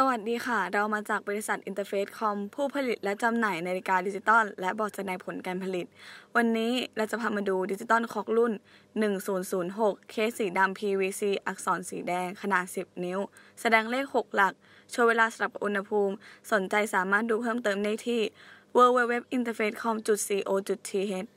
สวัสดีค่ะ เรามาจากบริษัท Interface Com ผู้ผลิตและจำหน่ายนาฬิกาดิจิตอลและบอกจะในผลการผลิต วันนี้เราจะพามาดูดิจิตอลคอกรุ่น 1006เคสสีดำ PVC อักษรสีแดงขนาด 10 นิ้ว แสดงเลข 6 หลักโชว์เวลาสำหรับอุณหภูมิสนใจสามารถดูเพิ่มเติมได้ที่ www.interfacecom.co.th